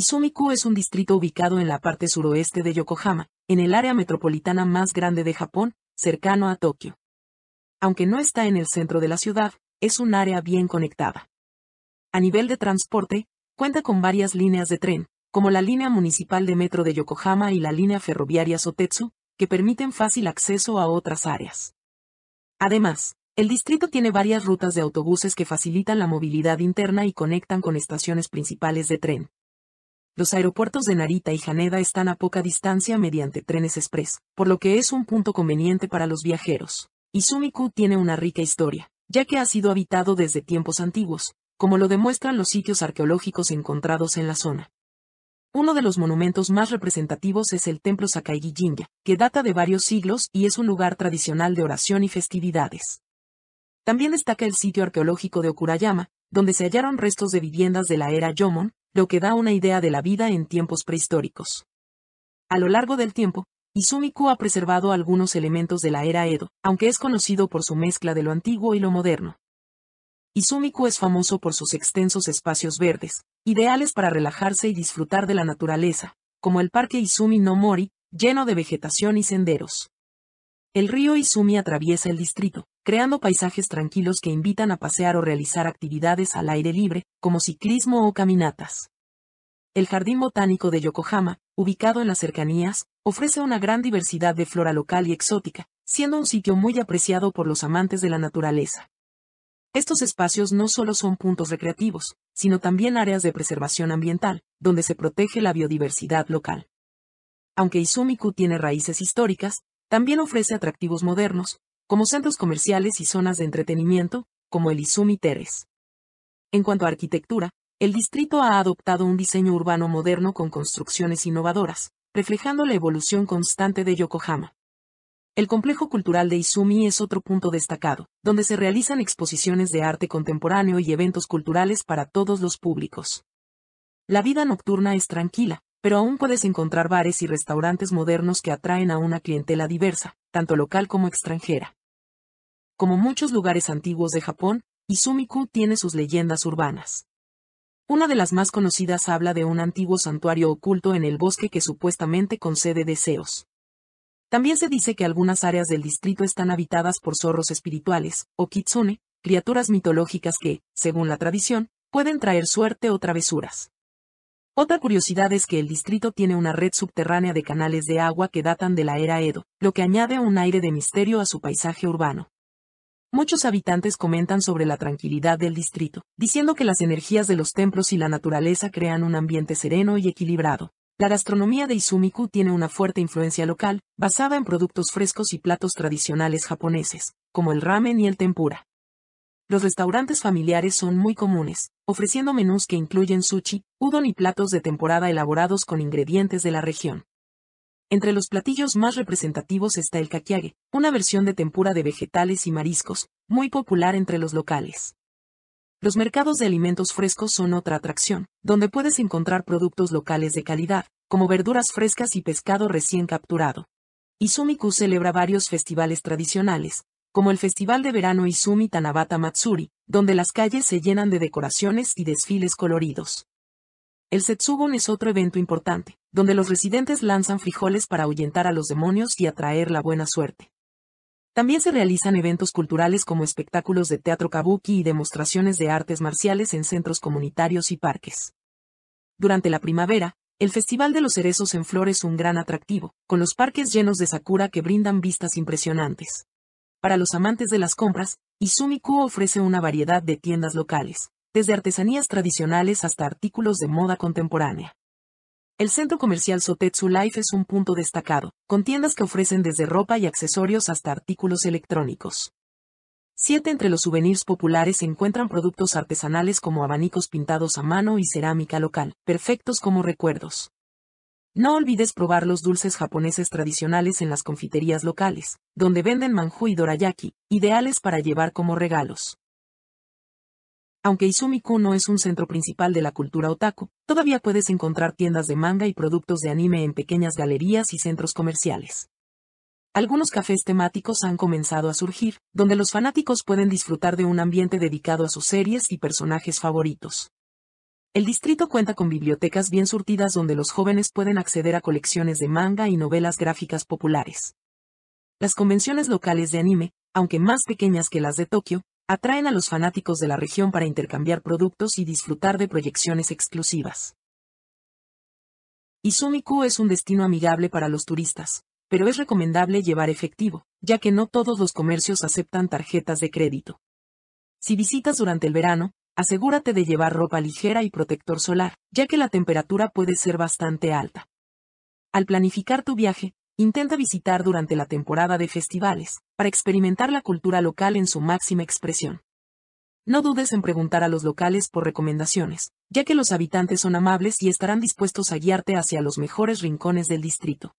Izumiku es un distrito ubicado en la parte suroeste de Yokohama, en el área metropolitana más grande de Japón, cercano a Tokio. Aunque no está en el centro de la ciudad, es un área bien conectada. A nivel de transporte, cuenta con varias líneas de tren, como la línea municipal de metro de Yokohama y la línea ferroviaria Sotetsu, que permiten fácil acceso a otras áreas. Además, el distrito tiene varias rutas de autobuses que facilitan la movilidad interna y conectan con estaciones principales de tren. Los aeropuertos de Narita y Haneda están a poca distancia mediante trenes express, por lo que es un punto conveniente para los viajeros. Izumiku tiene una rica historia, ya que ha sido habitado desde tiempos antiguos, como lo demuestran los sitios arqueológicos encontrados en la zona. Uno de los monumentos más representativos es el templo Sakaigi que data de varios siglos y es un lugar tradicional de oración y festividades. También destaca el sitio arqueológico de Okurayama, donde se hallaron restos de viviendas de la era Yomon, lo que da una idea de la vida en tiempos prehistóricos. A lo largo del tiempo, Izumiku ha preservado algunos elementos de la era Edo, aunque es conocido por su mezcla de lo antiguo y lo moderno. Izumiku es famoso por sus extensos espacios verdes, ideales para relajarse y disfrutar de la naturaleza, como el parque Izumi no Mori, lleno de vegetación y senderos. El río Izumi atraviesa el distrito, creando paisajes tranquilos que invitan a pasear o realizar actividades al aire libre, como ciclismo o caminatas. El Jardín Botánico de Yokohama, ubicado en las cercanías, ofrece una gran diversidad de flora local y exótica, siendo un sitio muy apreciado por los amantes de la naturaleza. Estos espacios no solo son puntos recreativos, sino también áreas de preservación ambiental, donde se protege la biodiversidad local. Aunque Izumiku tiene raíces históricas, también ofrece atractivos modernos, como centros comerciales y zonas de entretenimiento, como el Izumi Teres. En cuanto a arquitectura, el distrito ha adoptado un diseño urbano moderno con construcciones innovadoras, reflejando la evolución constante de Yokohama. El complejo cultural de Izumi es otro punto destacado, donde se realizan exposiciones de arte contemporáneo y eventos culturales para todos los públicos. La vida nocturna es tranquila, pero aún puedes encontrar bares y restaurantes modernos que atraen a una clientela diversa, tanto local como extranjera como muchos lugares antiguos de Japón, Izumiku tiene sus leyendas urbanas. Una de las más conocidas habla de un antiguo santuario oculto en el bosque que supuestamente concede deseos. También se dice que algunas áreas del distrito están habitadas por zorros espirituales, o kitsune, criaturas mitológicas que, según la tradición, pueden traer suerte o travesuras. Otra curiosidad es que el distrito tiene una red subterránea de canales de agua que datan de la era Edo, lo que añade un aire de misterio a su paisaje urbano. Muchos habitantes comentan sobre la tranquilidad del distrito, diciendo que las energías de los templos y la naturaleza crean un ambiente sereno y equilibrado. La gastronomía de Izumiku tiene una fuerte influencia local, basada en productos frescos y platos tradicionales japoneses, como el ramen y el tempura. Los restaurantes familiares son muy comunes, ofreciendo menús que incluyen sushi, udon y platos de temporada elaborados con ingredientes de la región. Entre los platillos más representativos está el kakiage, una versión de tempura de vegetales y mariscos, muy popular entre los locales. Los mercados de alimentos frescos son otra atracción, donde puedes encontrar productos locales de calidad, como verduras frescas y pescado recién capturado. Izumiku celebra varios festivales tradicionales, como el Festival de Verano Izumi Tanabata Matsuri, donde las calles se llenan de decoraciones y desfiles coloridos. El Setsubun es otro evento importante, donde los residentes lanzan frijoles para ahuyentar a los demonios y atraer la buena suerte. También se realizan eventos culturales como espectáculos de teatro kabuki y demostraciones de artes marciales en centros comunitarios y parques. Durante la primavera, el Festival de los Cerezos en Flor es un gran atractivo, con los parques llenos de sakura que brindan vistas impresionantes. Para los amantes de las compras, Izumiku ofrece una variedad de tiendas locales, desde artesanías tradicionales hasta artículos de moda contemporánea. El centro comercial Sotetsu Life es un punto destacado, con tiendas que ofrecen desde ropa y accesorios hasta artículos electrónicos. Siete entre los souvenirs populares se encuentran productos artesanales como abanicos pintados a mano y cerámica local, perfectos como recuerdos. No olvides probar los dulces japoneses tradicionales en las confiterías locales, donde venden manjú y dorayaki, ideales para llevar como regalos. Aunque Izumiku no es un centro principal de la cultura otaku, todavía puedes encontrar tiendas de manga y productos de anime en pequeñas galerías y centros comerciales. Algunos cafés temáticos han comenzado a surgir, donde los fanáticos pueden disfrutar de un ambiente dedicado a sus series y personajes favoritos. El distrito cuenta con bibliotecas bien surtidas donde los jóvenes pueden acceder a colecciones de manga y novelas gráficas populares. Las convenciones locales de anime, aunque más pequeñas que las de Tokio, atraen a los fanáticos de la región para intercambiar productos y disfrutar de proyecciones exclusivas. Izumiku es un destino amigable para los turistas, pero es recomendable llevar efectivo, ya que no todos los comercios aceptan tarjetas de crédito. Si visitas durante el verano, asegúrate de llevar ropa ligera y protector solar, ya que la temperatura puede ser bastante alta. Al planificar tu viaje, intenta visitar durante la temporada de festivales, para experimentar la cultura local en su máxima expresión. No dudes en preguntar a los locales por recomendaciones, ya que los habitantes son amables y estarán dispuestos a guiarte hacia los mejores rincones del distrito.